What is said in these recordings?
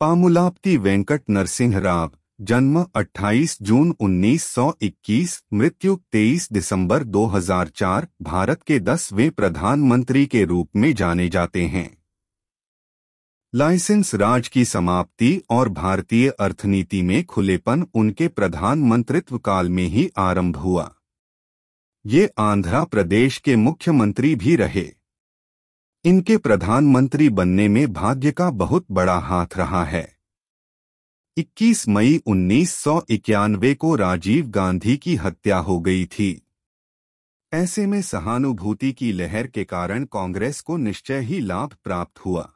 पामुलाप्ति वेंकट नरसिंह राव जन्म 28 जून 1921 मृत्यु 23 दिसंबर 2004 भारत के दसवें प्रधानमंत्री के रूप में जाने जाते हैं लाइसेंस राज की समाप्ति और भारतीय अर्थनीति में खुलेपन उनके प्रधानमंत्रित्व काल में ही आरंभ हुआ ये आंध्र प्रदेश के मुख्यमंत्री भी रहे इनके प्रधानमंत्री बनने में भाग्य का बहुत बड़ा हाथ रहा है 21 मई उन्नीस को राजीव गांधी की हत्या हो गई थी ऐसे में सहानुभूति की लहर के कारण कांग्रेस को निश्चय ही लाभ प्राप्त हुआ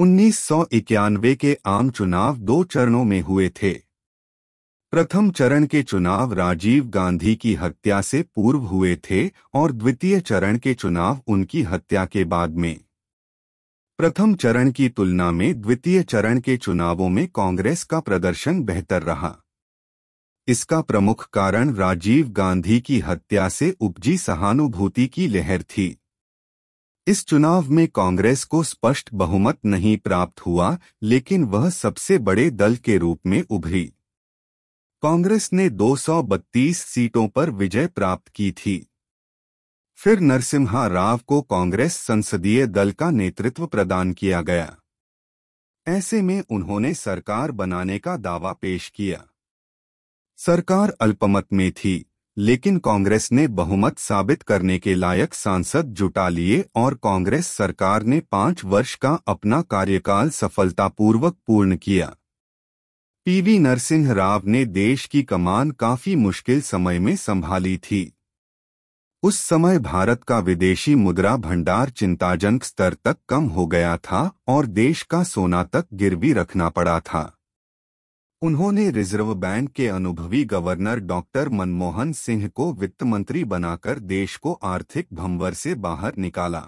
1991 के आम चुनाव दो चरणों में हुए थे प्रथम चरण के चुनाव राजीव गांधी की हत्या से पूर्व हुए थे और द्वितीय चरण के चुनाव उनकी हत्या के बाद में प्रथम चरण की तुलना में द्वितीय चरण के चुनावों में कांग्रेस का प्रदर्शन बेहतर रहा इसका प्रमुख कारण राजीव गांधी की हत्या से उपजी सहानुभूति की लहर थी इस चुनाव में कांग्रेस को स्पष्ट बहुमत नहीं प्राप्त हुआ लेकिन वह सबसे बड़े दल के रूप में उभरी कांग्रेस ने 232 सीटों पर विजय प्राप्त की थी फिर नरसिम्हा राव को कांग्रेस संसदीय दल का नेतृत्व प्रदान किया गया ऐसे में उन्होंने सरकार बनाने का दावा पेश किया सरकार अल्पमत में थी लेकिन कांग्रेस ने बहुमत साबित करने के लायक सांसद जुटा लिए और कांग्रेस सरकार ने पांच वर्ष का अपना कार्यकाल सफलतापूर्वक पूर्ण किया पीवी नरसिंह राव ने देश की कमान काफी मुश्किल समय में संभाली थी उस समय भारत का विदेशी मुद्रा भंडार चिंताजनक स्तर तक कम हो गया था और देश का सोना तक गिरवी रखना पड़ा था उन्होंने रिजर्व बैंक के अनुभवी गवर्नर डॉक्टर मनमोहन सिंह को वित्त मंत्री बनाकर देश को आर्थिक भंवर से बाहर निकाला